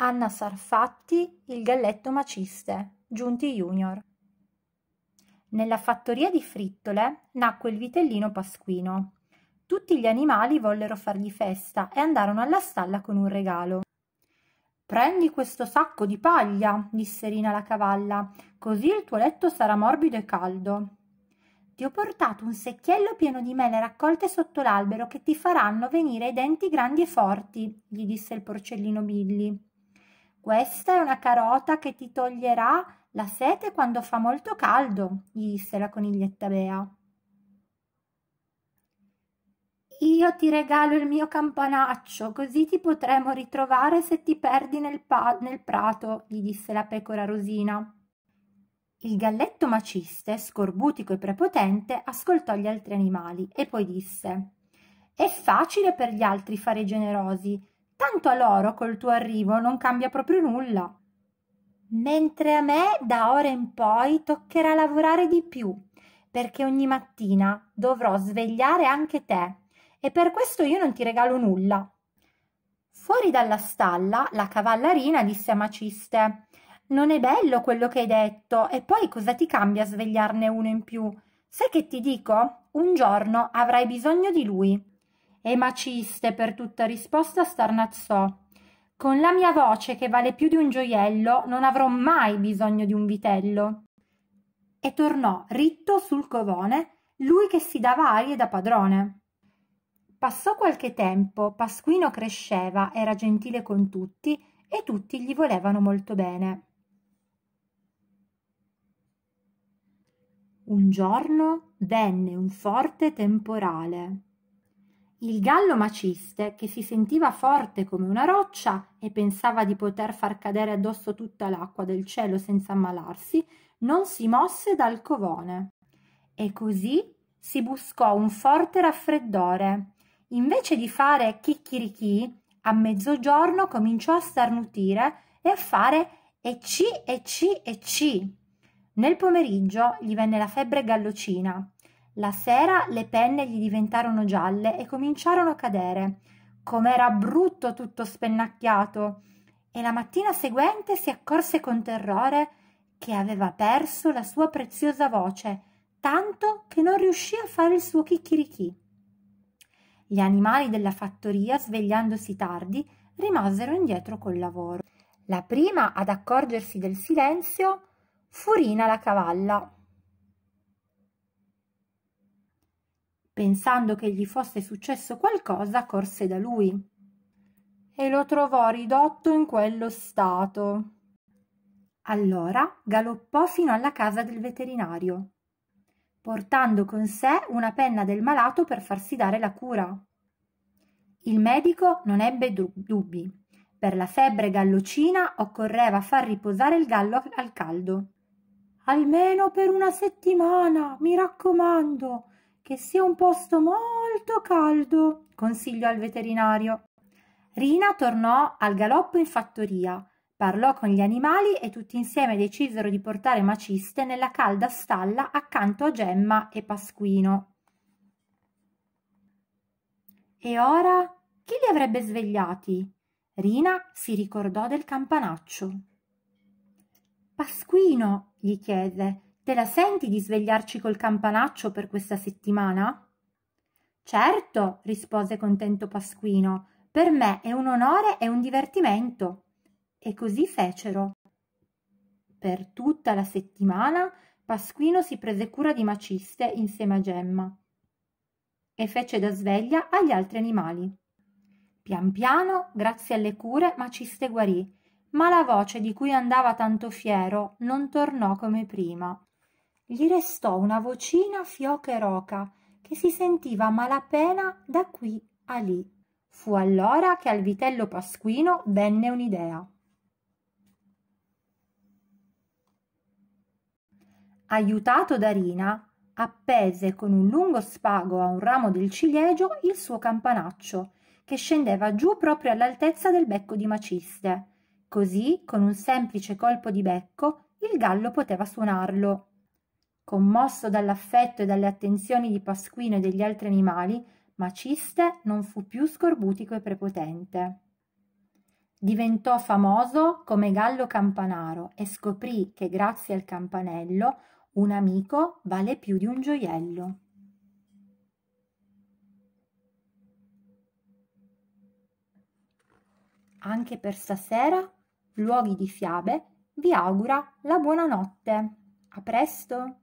Anna Sarfatti, il galletto maciste, Giunti Junior. Nella fattoria di Frittole nacque il vitellino Pasquino. Tutti gli animali vollero fargli festa e andarono alla stalla con un regalo. Prendi questo sacco di paglia, disse Rina la cavalla, così il tuo letto sarà morbido e caldo. Ti ho portato un secchiello pieno di mele raccolte sotto l'albero che ti faranno venire i denti grandi e forti, gli disse il porcellino Billy. Questa è una carota che ti toglierà la sete quando fa molto caldo, gli disse la coniglietta Bea. Io ti regalo il mio campanaccio, così ti potremo ritrovare se ti perdi nel, nel prato, gli disse la pecora rosina. Il galletto maciste, scorbutico e prepotente, ascoltò gli altri animali e poi disse: È facile per gli altri fare generosi, tanto a loro col tuo arrivo non cambia proprio nulla. Mentre a me da ora in poi toccherà lavorare di più, perché ogni mattina dovrò svegliare anche te e per questo io non ti regalo nulla. Fuori dalla stalla la cavallarina disse a Maciste Non è bello quello che hai detto e poi cosa ti cambia svegliarne uno in più? Sai che ti dico? Un giorno avrai bisogno di lui e maciste per tutta risposta starnazzò. Con la mia voce che vale più di un gioiello non avrò mai bisogno di un vitello. E tornò ritto sul covone lui che si dava arie da padrone. Passò qualche tempo, Pasquino cresceva, era gentile con tutti e tutti gli volevano molto bene. Un giorno venne un forte temporale. Il gallo maciste, che si sentiva forte come una roccia e pensava di poter far cadere addosso tutta l'acqua del cielo senza ammalarsi, non si mosse dal covone. E così si buscò un forte raffreddore. Invece di fare chicchirichì, a mezzogiorno cominciò a starnutire e a fare ecci ecci ecci. Nel pomeriggio gli venne la febbre gallocina la sera le penne gli diventarono gialle e cominciarono a cadere. Com'era brutto tutto spennacchiato! E la mattina seguente si accorse con terrore che aveva perso la sua preziosa voce, tanto che non riuscì a fare il suo chicchirichì. Gli animali della fattoria, svegliandosi tardi, rimasero indietro col lavoro. La prima ad accorgersi del silenzio fu Rina la cavalla, Pensando che gli fosse successo qualcosa, corse da lui e lo trovò ridotto in quello stato. Allora galoppò fino alla casa del veterinario, portando con sé una penna del malato per farsi dare la cura. Il medico non ebbe dubbi. Per la febbre gallocina occorreva far riposare il gallo al caldo. Almeno per una settimana, mi raccomando, che sia un posto molto caldo, consigliò al veterinario. Rina tornò al galoppo in fattoria, parlò con gli animali e tutti insieme decisero di portare Maciste nella calda stalla accanto a Gemma e Pasquino. E ora chi li avrebbe svegliati? Rina si ricordò del campanaccio. Pasquino, gli chiese, Te la senti di svegliarci col campanaccio per questa settimana? Certo, rispose contento Pasquino. Per me è un onore e un divertimento. E così fecero. Per tutta la settimana Pasquino si prese cura di Maciste insieme a Gemma e fece da sveglia agli altri animali. Pian piano, grazie alle cure, Maciste guarì, ma la voce di cui andava tanto fiero non tornò come prima gli restò una vocina fioca e roca che si sentiva a malapena da qui a lì. Fu allora che al vitello pasquino venne un'idea. Aiutato da Rina, appese con un lungo spago a un ramo del ciliegio il suo campanaccio, che scendeva giù proprio all'altezza del becco di Maciste. Così, con un semplice colpo di becco, il gallo poteva suonarlo Commosso dall'affetto e dalle attenzioni di Pasquino e degli altri animali, Maciste non fu più scorbutico e prepotente. Diventò famoso come Gallo Campanaro e scoprì che grazie al campanello un amico vale più di un gioiello. Anche per stasera, Luoghi di Fiabe vi augura la buonanotte. A presto!